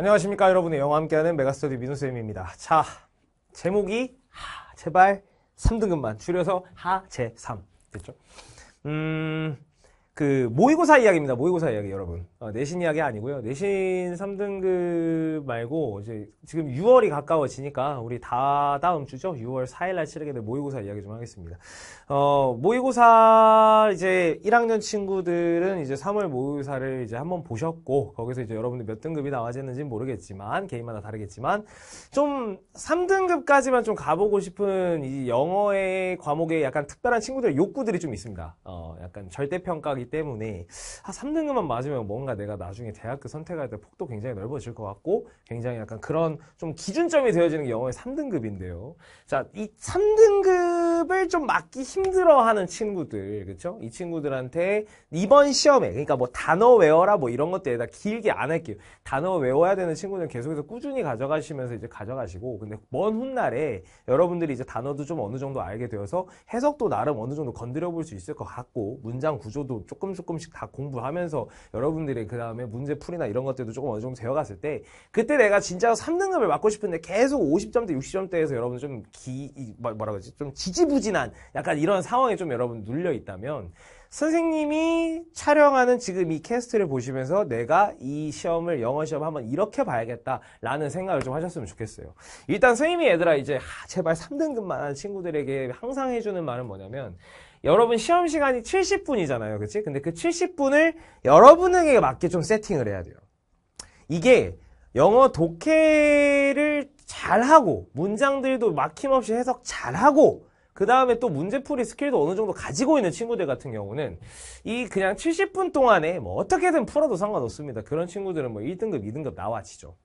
안녕하십니까 여러분의 영화 함께하는 메가스터디 민호쌤입니다자 제목이 하, 제발 3등급만 줄여서 하 제3 됐죠 음그 모의고사 이야기입니다. 모의고사 이야기 여러분. 어, 내신 이야기 아니고요. 내신 3등급 말고 이제 지금 6월이 가까워지니까 우리 다 다음 주죠. 6월 4일 날 치르게 될 모의고사 이야기 좀 하겠습니다. 어, 모의고사 이제 1학년 친구들은 이제 3월 모의고사를 이제 한번 보셨고 거기서 이제 여러분들 몇 등급이 나와지는지는 모르겠지만 개인마다 다르겠지만 좀 3등급까지만 좀 가보고 싶은 이 영어의 과목에 약간 특별한 친구들의 욕구들이 좀 있습니다. 어, 약간 절대평가기 때문에 한 3등급만 맞으면 뭔가 내가 나중에 대학교 선택할 때 폭도 굉장히 넓어질 것 같고 굉장히 약간 그런 좀 기준점이 되어지는 게 영어의 3등급인데요. 자, 이 3등급을 좀 맞기 힘들어하는 친구들, 그렇죠? 이 친구들한테 이번 시험에 그러니까 뭐 단어 외워라 뭐 이런 것들에다 길게 안 할게요. 단어 외워야 되는 친구들은 계속해서 꾸준히 가져가시면서 이제 가져가시고 근데 먼 훗날에 여러분들이 이제 단어도 좀 어느 정도 알게 되어서 해석도 나름 어느 정도 건드려 볼 수 있을 것 같고 문장 구조도 조금 조금 조금씩 다 공부하면서 여러분들이 그 다음에 문제풀이나 이런 것들도 조금 어느 정도 되어갔을 때 그때 내가 진짜 3등급을 맞고 싶은데 계속 50점대, 60점대에서 여러분 좀 기, 뭐, 뭐라 그러지? 좀 지지부진한 약간 이런 상황에 좀 여러분 눌려 있다면 선생님이 촬영하는 지금 이 캐스트를 보시면서 내가 이 시험을 영어 시험 한번 이렇게 봐야겠다라는 생각을 좀 하셨으면 좋겠어요. 일단 선생님이 얘들아 이제 아, 제발 3등급만 한 친구들에게 항상 해주는 말은 뭐냐면 여러분 시험 시간이 70분이잖아요. 그치? 근데 그 70분을 여러분에게 맞게 좀 세팅을 해야 돼요. 이게 영어 독해를 잘하고 문장들도 막힘없이 해석 잘하고 그 다음에 또 문제풀이 스킬도 어느 정도 가지고 있는 친구들 같은 경우는 이 그냥 70분 동안에 뭐 어떻게든 풀어도 상관없습니다. 그런 친구들은 뭐 1등급, 2등급 나와지죠.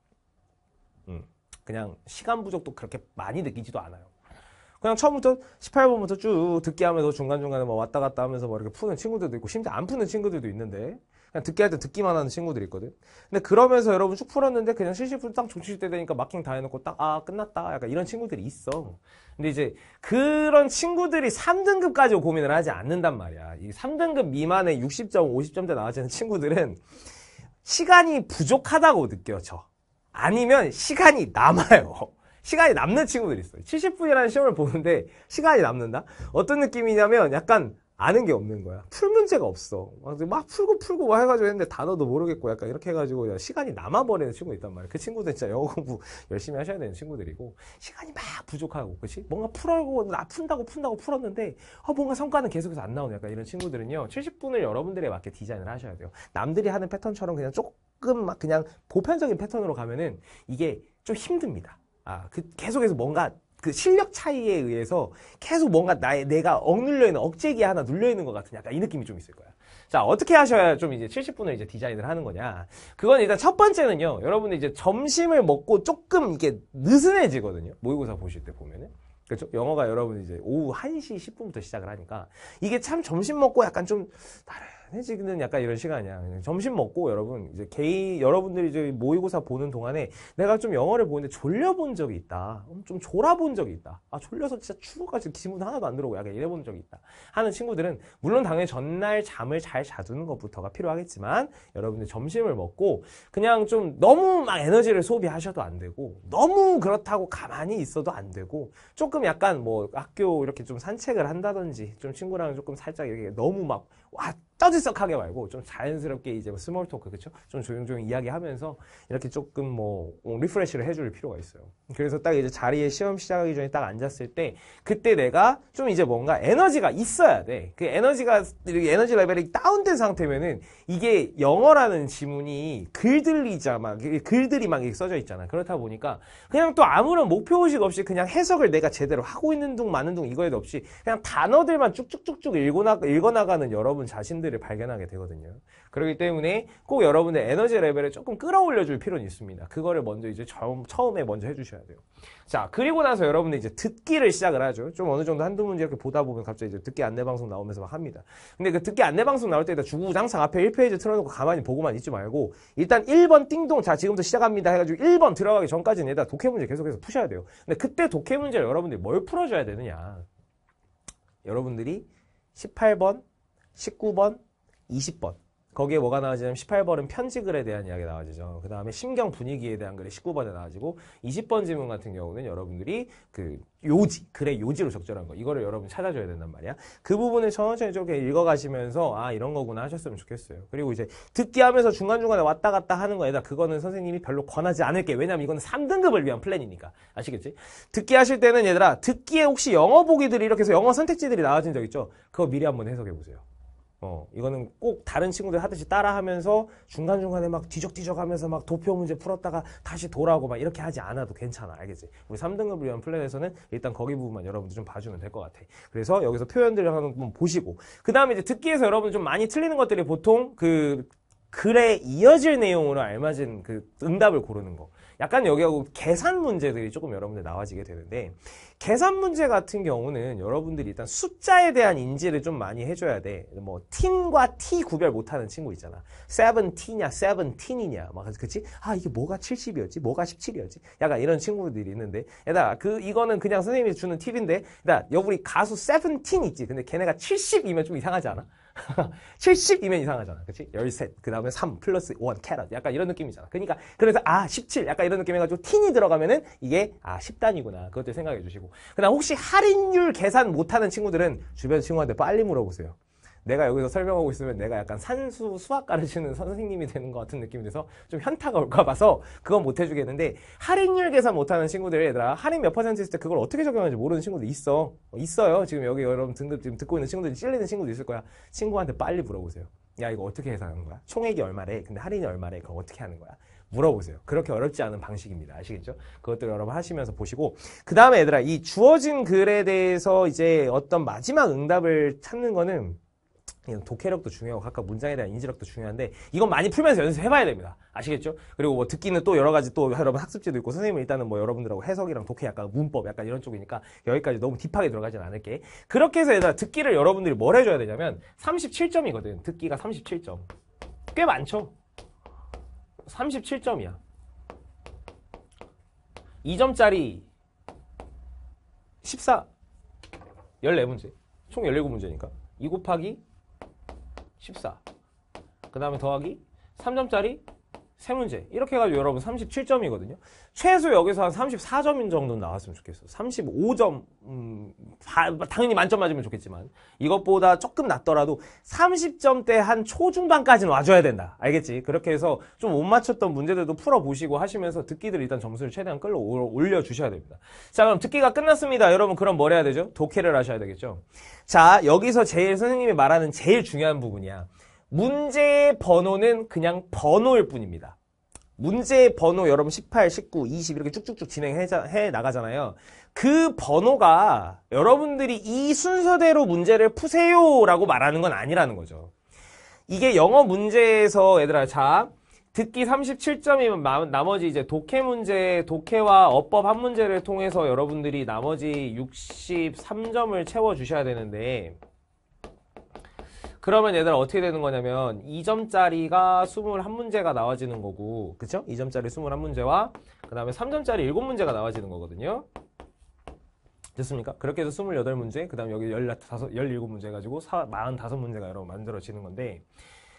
음, 그냥 시간 부족도 그렇게 많이 느끼지도 않아요. 그냥 처음부터 18번부터 쭉 듣게 하면서 중간중간에 뭐 왔다 갔다 하면서 뭐 이렇게 푸는 친구들도 있고 심지어 안 푸는 친구들도 있는데 그냥 듣게 할때 듣기만 하는 친구들이 있거든. 근데 그러면서 여러분 쭉 풀었는데 그냥 실시풀 딱 종칠 때 되니까 마킹 다 해놓고 딱 아 끝났다 약간 이런 친구들이 있어. 근데 이제 그런 친구들이 3등급까지 고민을 하지 않는단 말이야. 이 3등급 미만의 60점, 50점대 나와지는 친구들은 시간이 부족하다고 느껴져. 아니면 시간이 남아요. 시간이 남는 친구들이 있어요. 70분이라는 시험을 보는데 시간이 남는다? 어떤 느낌이냐면 약간 아는 게 없는 거야. 풀 문제가 없어. 막 풀고 풀고 막 해가지고 했는데 단어도 모르겠고 약간 이렇게 해가지고 시간이 남아버리는 친구 있단 말이야. 그 친구들 진짜 영어 공부 열심히 하셔야 되는 친구들이고 시간이 막 부족하고 그치? 뭔가 풀고 나 푼다고 푼다고 풀었는데 어, 뭔가 성과는 계속해서 안나오네 약간 이런 친구들은요. 70분을 여러분들에 맞게 디자인을 하셔야 돼요. 남들이 하는 패턴처럼 그냥 조금 막 그냥 보편적인 패턴으로 가면은 이게 좀 힘듭니다. 아, 그 계속해서 뭔가 그 실력 차이에 의해서 계속 뭔가 나의 내가 억눌려 있는 억제기 하나 눌려 있는 것 같은 약간 이 느낌이 좀 있을 거야. 자, 어떻게 하셔야 좀 이제 70분을 이제 디자인을 하는 거냐. 그건 일단 첫 번째는요. 여러분들 이제 점심을 먹고 조금 이게 느슨해지거든요. 모의고사 보실 때 보면은. 그렇죠? 영어가 여러분 이제 오후 1시 10분부터 시작을 하니까 이게 참 점심 먹고 약간 좀 나를 편해지는 약간 이런 시간이야. 그냥 점심 먹고 여러분 이제 개인 여러분들이 이제 모의고사 보는 동안에 내가 좀 영어를 보는데 졸려본 적이 있다. 음, 좀 졸아본 적이 있다. 아 졸려서 진짜 추워가지고 기분 하나도 안 들어오고 약간 이래본 적이 있다. 하는 친구들은 물론 당연히 전날 잠을 잘 자두는 것부터가 필요하겠지만 여러분들 점심을 먹고 그냥 좀 너무 막 에너지를 소비하셔도 안 되고 너무 그렇다고 가만히 있어도 안 되고 조금 약간 뭐 학교 이렇게 좀 산책을 한다든지 좀 친구랑 조금 살짝 이렇게 너무 막와 떠들썩하게 말고 좀 자연스럽게 이제 뭐 스몰 토크 그렇죠? 좀 조용조용 이야기하면서 이렇게 조금 뭐 어, 리프레시를 해줄 필요가 있어요. 그래서 딱 이제 자리에 시험 시작하기 전에 딱 앉았을 때 그때 내가 좀 이제 뭔가 에너지가 있어야 돼. 그 에너지가 에너지 레벨이 다운된 상태면은 이게 영어라는 지문이 글들이자 막 글들이 막 이렇게 써져 있잖아. 그렇다 보니까 그냥 또 아무런 목표 의식 없이 그냥 해석을 내가 제대로 하고 있는 둥 마는 둥 이거에도 없이 그냥 단어들만 쭉쭉쭉쭉 읽고 나 읽어 나가는 여러분 자신 부분들을 발견하게 되거든요. 그렇기 때문에 꼭 여러분의 에너지 레벨을 조금 끌어올려 줄 필요는 있습니다. 그거를 먼저 이제 처음에 먼저 해 주셔야 돼요. 자, 그리고 나서 여러분이 이제 듣기를 시작을 하죠. 좀 어느 정도 한두 문제 이렇게 보다 보면 갑자기 이제 듣기 안내 방송 나오면서 막 합니다. 근데 그 듣기 안내 방송 나올 때 일단 주구장창 앞에 1페이지 틀어 놓고 가만히 보고만 있지 말고 일단 1번 띵동 자, 지금부터 시작합니다 해 가지고 1번 들어가기 전까지는 일단 독해 문제 계속해서 푸셔야 돼요. 근데 그때 독해 문제를 여러분들이 뭘 풀어줘야 되느냐? 여러분들이 18번, 19번, 20번. 거기에 뭐가 나와지냐면 18번은 편지글에 대한 이야기가 나와지죠. 그 다음에 심경 분위기에 대한 글이 19번에 나와지고 20번 질문 같은 경우는 여러분들이 그 요지, 글의 요지로 적절한 거 이거를 여러분 찾아줘야 된단 말이야. 그 부분을 천천히 저게 읽어가시면서 아 이런 거구나 하셨으면 좋겠어요. 그리고 이제 듣기 하면서 중간중간에 왔다 갔다 하는 거에다 그거는 선생님이 별로 권하지 않을게. 왜냐면 이거는 3등급을 위한 플랜이니까. 아시겠지? 듣기 하실 때는 얘들아 듣기에 혹시 영어 보기들이 이렇게 해서 영어 선택지들이 나와진 적 있죠? 그거 미리 한번 해석해보세요. 어, 이거는 꼭 다른 친구들 하듯이 따라하면서 중간중간에 막 뒤적뒤적 하면서 막 도표 문제 풀었다가 다시 돌아오고 막 이렇게 하지 않아도 괜찮아. 알겠지? 우리 3등급을 위한 플랜에서는 일단 거기 부분만 여러분들 좀 봐주면 될 것 같아. 그래서 여기서 표현들을 한번 보시고. 그 다음에 이제 듣기에서 여러분 들좀 많이 틀리는 것들이 보통 그 글에 이어질 내용으로 알맞은 그 응답을 고르는 거. 약간 여기하고 계산 문제들이 조금 여러분들 나와지게 되는데 계산 문제 같은 경우는 여러분들이 일단 숫자에 대한 인지를 좀 많이 해줘야 돼. 뭐 틴과 티 구별 못하는 친구 있잖아. 세븐틴이냐 세븐틴이냐 막 그치? 아 이게 뭐가 70이었지? 뭐가 17이었지? 약간 이런 친구들이 있는데 얘들아 그 이거는 그냥 선생님이 주는 팁인데 얘들아 여기 가수 세븐틴 있지? 근데 걔네가 70이면 좀 이상하지 않아? 70이면 이상하잖아. 그치? 13. 그 다음에 3 플러스 1 캐럿. 약간 이런 느낌이잖아. 그니까 그래서 아, 17. 약간 이런 느낌 해가지고 틴이 들어가면은 이게 아, 10단이구나. 그것도 생각해 주시고. 그 다음 혹시 할인율 계산 못하는 친구들은 주변 친구한테 빨리 물어보세요. 내가 여기서 설명하고 있으면 내가 약간 산수 수학 가르치는 선생님이 되는 것 같은 느낌이 돼서 좀 현타가 올까 봐서 그건 못 해주겠는데 할인율 계산 못하는 친구들 얘들아 할인 몇 퍼센트 있을 때 그걸 어떻게 적용하는지 모르는 친구들 있어 있어요 지금 여기 여러분 등급 지금 듣고 있는 친구들이 찔리는 친구도 있을 거야 친구한테 빨리 물어보세요 야 이거 어떻게 계산하는 거야 총액이 얼마래 근데 할인이 얼마래 그거 어떻게 하는 거야 물어보세요. 그렇게 어렵지 않은 방식입니다. 아시겠죠? 그것들 여러분 하시면서 보시고 그 다음에 얘들아 이 주어진 글에 대해서 이제 어떤 마지막 응답을 찾는 거는 독해력도 중요하고 각각 문장에 대한 인지력도 중요한데 이건 많이 풀면서 연습해봐야 됩니다. 아시겠죠? 그리고 뭐 듣기는 또 여러 가지 또 여러분 학습지도 있고 선생님은 일단은 뭐 여러분들하고 해석이랑 독해 약간 문법 약간 이런 쪽이니까 여기까지 너무 딥하게 들어가진 않을게. 그렇게 해서 일단 듣기를 여러분들이 뭘 해줘야 되냐면 37점이거든. 듣기가 37점. 꽤 많죠? 37점이야. 2점짜리 14 14문제 총 17문제니까 2 곱하기 14. 그 다음에 더하기 3점짜리 세 문제 이렇게 해가지고 여러분 37점이거든요 최소 여기서 한 34점 정도 나왔으면 좋겠어 35점 음, 당연히 만점 맞으면 좋겠지만 이것보다 조금 낮더라도 30점대 한 초중반까지는 와줘야 된다 알겠지? 그렇게 해서 좀 못 맞췄던 문제들도 풀어보시고 하시면서 듣기들 일단 점수를 최대한 끌어 올려주셔야 됩니다 자 그럼 듣기가 끝났습니다 여러분 그럼 뭘 해야 되죠? 독해를 하셔야 되겠죠 자 여기서 제일 선생님이 말하는 제일 중요한 부분이야 문제의 번호는 그냥 번호일 뿐입니다. 문제의 번호 여러분 18, 19, 20 이렇게 쭉쭉쭉 진행해 해 나가잖아요. 그 번호가 여러분들이 이 순서대로 문제를 푸세요라고 말하는 건 아니라는 거죠. 이게 영어 문제에서 얘들아 자 듣기 37점이면 나머지 이제 독해 문제, 독해와 어법 한 문제를 통해서 여러분들이 나머지 63점을 채워 주셔야 되는데 그러면 얘들아 어떻게 되는 거냐면 2점짜리가 21문제가 나와지는 거고 그쵸? 2점짜리 21문제와 그 다음에 3점짜리 7문제가 나와지는 거거든요. 됐습니까? 그렇게 해서 28문제, 그 다음 여기 15, 17문제 가지고 45문제가 여러분 만들어지는 건데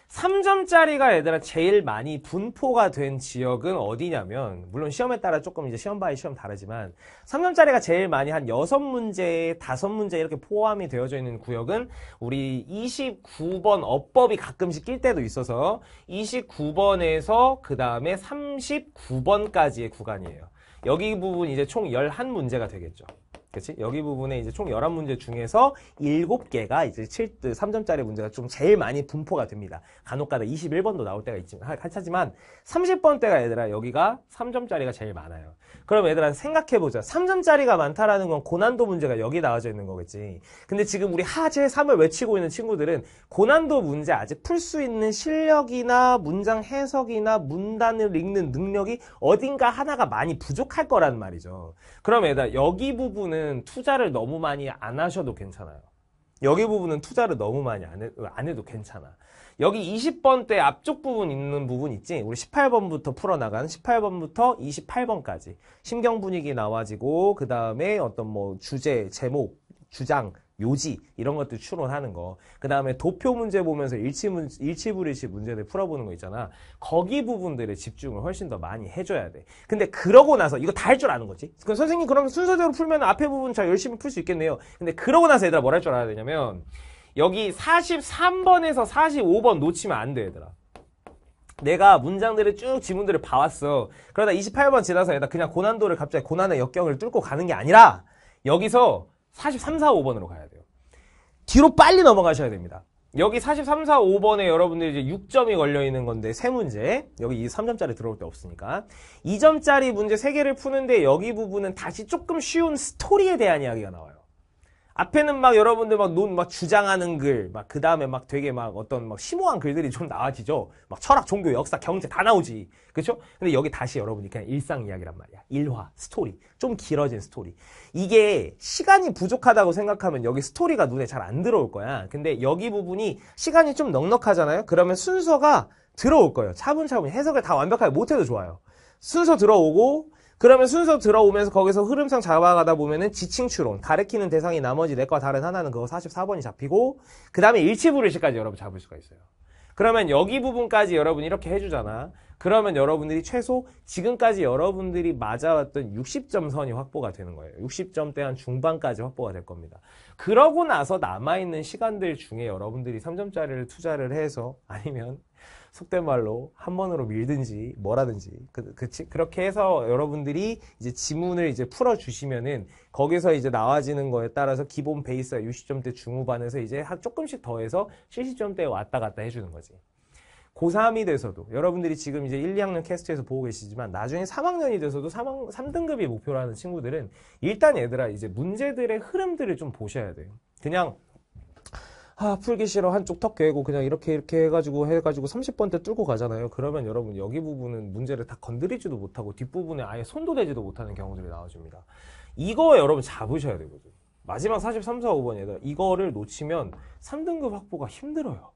3점짜리가 얘들아 제일 많이 분포가 된 지역은 어디냐면 물론 시험에 따라 조금 이제 시험 바이 시험 다르지만 3점짜리가 제일 많이 한 6문제, 5문제 이렇게 포함이 되어져 있는 구역은 우리 29번 어법이 가끔씩 낄 때도 있어서 29번에서 그 다음에 39번까지의 구간이에요. 여기 부분 이제 총 11문제가 되겠죠. 그치? 여기 부분에 이제 총 11문제 중에서 7개가 이제 7, 3점짜리 문제가 좀 제일 많이 분포가 됩니다. 간혹 가다 21번도 나올 때가 있지만, 하지만 30번 때가 얘들아 여기가 3점짜리가 제일 많아요. 그럼 얘들아 생각해보자. 3점짜리가 많다라는 건 고난도 문제가 여기 나와져 있는 거겠지. 근데 지금 우리 하재 3을 외치고 있는 친구들은 고난도 문제 아직 풀 수 있는 실력이나 문장 해석이나 문단을 읽는 능력이 어딘가 하나가 많이 부족할 거란 말이죠. 그럼 얘들아 여기 부분은 부분은 투자를 너무 많이 안 하셔도 괜찮아요. 여기 부분은 투자를 너무 많이 안, 해, 안 해도 괜찮아. 여기 2 0번때 앞쪽 부분 있는 부분 있지? 우리 18번부터 풀어나간 18번부터 28번까지. 심경 분위기 나와지고, 그 다음에 어떤 뭐 주제, 제목, 주장, 요지 이런 것들 추론하는 거. 그 다음에 도표 문제 보면서 일치 문, 일치불일치 문제들 풀어보는 거 있잖아. 거기 부분들에 집중을 훨씬 더 많이 해줘야 돼. 근데 그러고 나서 이거 다 할 줄 아는 거지. 그럼 선생님 그러면 순서대로 풀면 앞에 부분 잘 열심히 풀 수 있겠네요. 근데 그러고 나서 얘들아 뭘할줄 알아야 되냐면 여기 43번에서 45번 놓치면 안돼 얘들아. 내가 문장들을 쭉 지문들을 봐왔어. 그러다 28번 지나서 얘가 그냥 고난도를 갑자기 고난의 역경을 뚫고 가는 게 아니라 여기서 43, 4, 5번으로 가야 돼요. 뒤로 빨리 넘어가셔야 됩니다. 여기 43, 4, 5번에 여러분들 이제 6점이 걸려있는 건데, 3 문제. 여기 이 3점짜리 들어올 때 없으니까. 2점짜리 문제 3개를 푸는데, 여기 부분은 다시 조금 쉬운 스토리에 대한 이야기가 나와요. 앞에는 막 여러분들 막 논 막 주장하는 글, 막 그 다음에 막 되게 막 어떤 막 심오한 글들이 좀 나와지죠. 막 철학, 종교, 역사, 경제 다 나오지. 그렇죠? 근데 여기 다시 여러분이 그냥 일상 이야기란 말이야. 일화, 스토리. 좀 길어진 스토리. 이게 시간이 부족하다고 생각하면 여기 스토리가 눈에 잘 안 들어올 거야. 근데 여기 부분이 시간이 좀 넉넉하잖아요. 그러면 순서가 들어올 거예요. 차분차분 해석을 다 완벽하게 못해도 좋아요. 순서 들어오고 그러면 순서 들어오면서 거기서 흐름상 잡아가다 보면은 지칭 추론, 가르키는 대상이 나머지 내과 다른 하나는 그거 44번이 잡히고 그 다음에 일치부일시까지 여러분 잡을 수가 있어요. 그러면 여기 부분까지 여러분 이렇게 해주잖아. 그러면 여러분들이 최소 지금까지 여러분들이 맞아왔던 60점 선이 확보가 되는 거예요. 60점대 한 중반까지 확보가 될 겁니다. 그러고 나서 남아있는 시간들 중에 여러분들이 3점짜리를 투자를 해서 아니면 속된 말로 한 번으로 밀든지 뭐라든지 그, 그, 그렇게 해서 여러분들이 이제 지문을 이제 풀어 주시면은 거기서 이제 나와지는 거에 따라서 기본 베이스가 60점대 중후반에서 이제 조금씩 더해서 70점대에 왔다 갔다 해주는 거지. 고3이 돼서도 여러분들이 지금 이제 1, 2학년 캐스트에서 보고 계시지만 나중에 3학년이 돼서도 3학, 3등급이 목표라는 친구들은 일단 얘들아 이제 문제들의 흐름들을 좀 보셔야 돼요. 그냥 아, 풀기 싫어. 한쪽 턱 괴고 그냥 이렇게 이렇게 해가지고 해가지고 30번 때 뚫고 가잖아요. 그러면 여러분 여기 부분은 문제를 다 건드리지도 못하고 뒷부분에 아예 손도 대지도 못하는 경우들이 나와줍니다. 이거 여러분 잡으셔야 되거든요. 마지막 43, 4, 5번얘다 이거를 놓치면 3등급 확보가 힘들어요.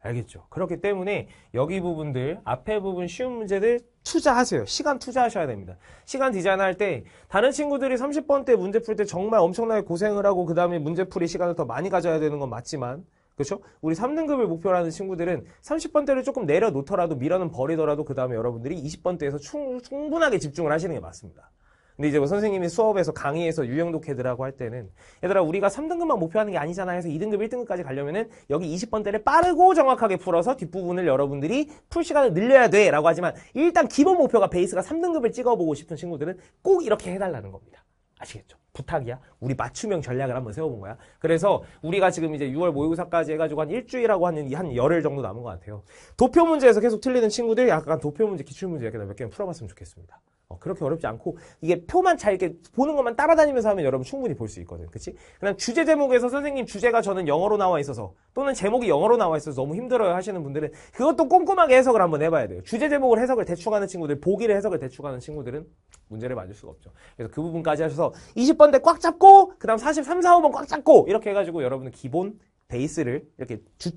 알겠죠? 그렇기 때문에 여기 부분들, 앞에 부분 쉬운 문제들 투자하세요. 시간 투자하셔야 됩니다. 시간 디자인 할때 다른 친구들이 30번대 문제 풀 때 정말 엄청나게 고생을 하고 그 다음에 문제 풀이 시간을 더 많이 가져야 되는 건 맞지만 그렇죠? 우리 3등급을 목표로 하는 친구들은 30번대를 조금 내려놓더라도 밀어는 버리더라도 그 다음에 여러분들이 20번대에서 충분하게 집중을 하시는 게 맞습니다. 근데 이제 뭐 선생님이 수업에서 강의에서 유형 독해드라고 할 때는 얘들아 우리가 3등급만 목표하는 게 아니잖아 해서 2등급 1등급까지 가려면은 여기 20번대를 빠르고 정확하게 풀어서 뒷부분을 여러분들이 풀 시간을 늘려야 돼 라고 하지만 일단 기본 목표가 베이스가 3등급을 찍어보고 싶은 친구들은 꼭 이렇게 해달라는 겁니다. 아시겠죠? 부탁이야. 우리 맞춤형 전략을 한번 세워본 거야. 그래서 우리가 지금 이제 6월 모의고사까지 해가지고 한일주일이라고 하는 한 열흘 정도 남은 것 같아요. 도표 문제에서 계속 틀리는 친구들 약간 도표 문제, 기출 문제 이렇게 몇 개는 풀어봤으면 좋겠습니다. 어, 그렇게 어렵지 않고 이게 표만 잘 이렇게 보는 것만 따라다니면서 하면 여러분 충분히 볼 수 있거든. 그치? 그냥 주제 제목에서 선생님 주제가 저는 영어로 나와 있어서 또는 제목이 영어로 나와 있어서 너무 힘들어요 하시는 분들은 그것도 꼼꼼하게 해석을 한번 해봐야 돼요. 주제 제목을 해석을 대충 하는 친구들, 보기를 해석을 대충 하는 친구들은 문제를 맞을 수가 없죠. 그래서 그 부분까지 하셔서 20번대 꽉 잡고 그 다음 43, 45번 꽉 잡고 이렇게 해가지고 여러분은 기본 베이스를 이렇게 주,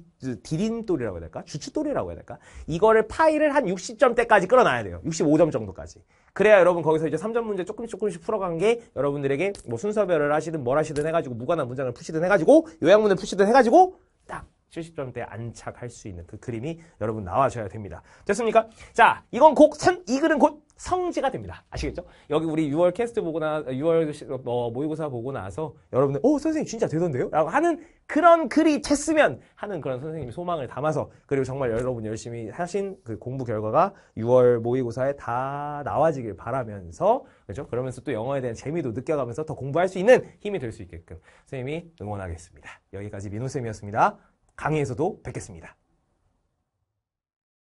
디딤돌이라고 해야 될까? 주춧돌이라고 해야 될까? 이거를 파이를 한 60점대까지 끌어놔야 돼요. 65점 정도까지. 그래야 여러분 거기서 이제 3점 문제 조금씩 조금씩 풀어간 게 여러분들에게 뭐 순서별을 하시든 뭘 하시든 해가지고 무관한 문장을 푸시든 해가지고 요약문을 푸시든 해가지고 딱7 0점대 안착할 수 있는 그 그림이 여러분 나와줘야 됩니다. 됐습니까? 자, 이건 곡, 참, 이 글은 곧 성지가 됩니다. 아시겠죠? 여기 우리 6월 캐스트 보거나 6월 어, 모의고사 보고 나서 여러분들 오 선생님 진짜 되던데요? 라고 하는 그런 글이 쳤으면 하는 그런 선생님 소망을 담아서 그리고 정말 여러분 열심히 하신 그 공부 결과가 6월 모의고사에 다 나와지길 바라면서 그렇죠? 그러면서 또 영어에 대한 재미도 느껴가면서 더 공부할 수 있는 힘이 될 수 있게끔 선생님이 응원하겠습니다. 여기까지 민호 쌤이었습니다. 강의에서도 뵙겠습니다.